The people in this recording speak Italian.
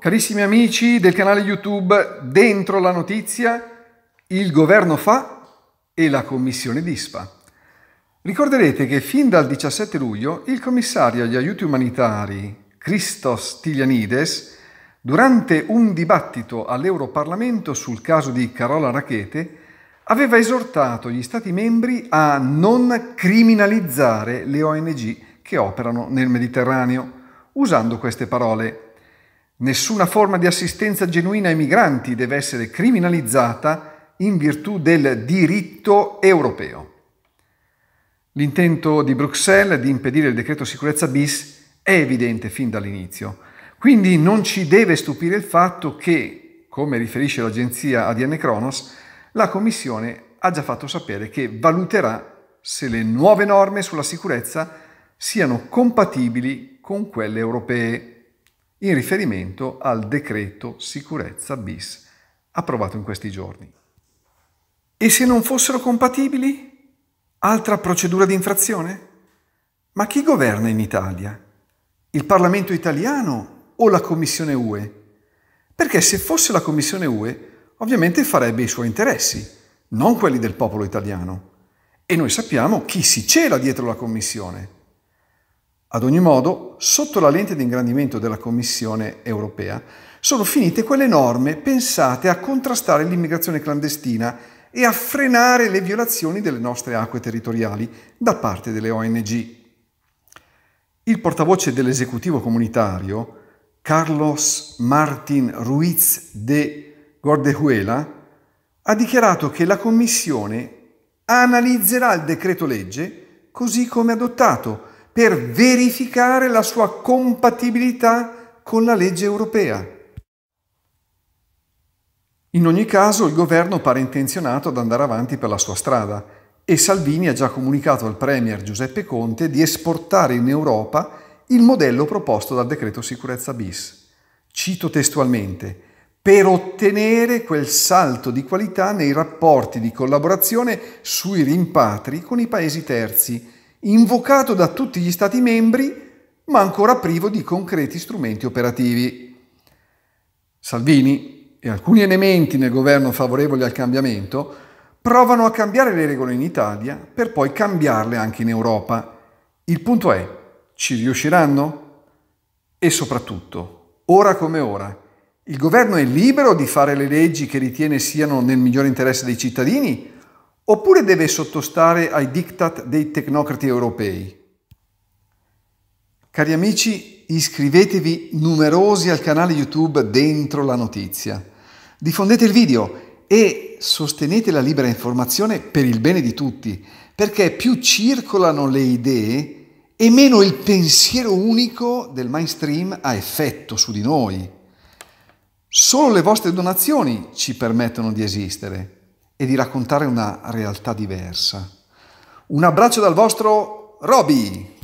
carissimi amici del canale YouTube Dentro la notizia, il governo fa e la commissione dispa. Ricorderete che fin dal 17 luglio il commissario agli aiuti umanitari Christos Tilianides, durante un dibattito all'Europarlamento sul caso di Carola Rackete, aveva esortato gli Stati membri a non criminalizzare le ONG che operano nel Mediterraneo, usando queste parole Nessuna forma di assistenza genuina ai migranti deve essere criminalizzata in virtù del diritto europeo. L'intento di Bruxelles di impedire il decreto sicurezza bis è evidente fin dall'inizio, quindi non ci deve stupire il fatto che, come riferisce l'agenzia ADN Kronos, la Commissione ha già fatto sapere che valuterà se le nuove norme sulla sicurezza siano compatibili con quelle europee in riferimento al decreto sicurezza bis approvato in questi giorni. E se non fossero compatibili? Altra procedura di infrazione? Ma chi governa in Italia? Il Parlamento italiano o la Commissione UE? Perché se fosse la Commissione UE, ovviamente farebbe i suoi interessi, non quelli del popolo italiano. E noi sappiamo chi si cela dietro la Commissione. Ad ogni modo, sotto la lente di ingrandimento della Commissione europea sono finite quelle norme pensate a contrastare l'immigrazione clandestina e a frenare le violazioni delle nostre acque territoriali da parte delle ONG. Il portavoce dell'esecutivo comunitario, Carlos Martin Ruiz de Gordejuela, ha dichiarato che la Commissione analizzerà il decreto legge così come adottato, per verificare la sua compatibilità con la legge europea. In ogni caso il governo pare intenzionato ad andare avanti per la sua strada e Salvini ha già comunicato al Premier Giuseppe Conte di esportare in Europa il modello proposto dal decreto sicurezza bis. Cito testualmente, per ottenere quel salto di qualità nei rapporti di collaborazione sui rimpatri con i paesi terzi invocato da tutti gli Stati membri, ma ancora privo di concreti strumenti operativi. Salvini e alcuni elementi nel governo favorevoli al cambiamento provano a cambiare le regole in Italia per poi cambiarle anche in Europa. Il punto è, ci riusciranno? E soprattutto, ora come ora, il governo è libero di fare le leggi che ritiene siano nel migliore interesse dei cittadini oppure deve sottostare ai diktat dei tecnocrati europei? Cari amici, iscrivetevi numerosi al canale YouTube Dentro la Notizia. Diffondete il video e sostenete la libera informazione per il bene di tutti, perché più circolano le idee e meno il pensiero unico del mainstream ha effetto su di noi. Solo le vostre donazioni ci permettono di esistere e di raccontare una realtà diversa. Un abbraccio dal vostro Roby!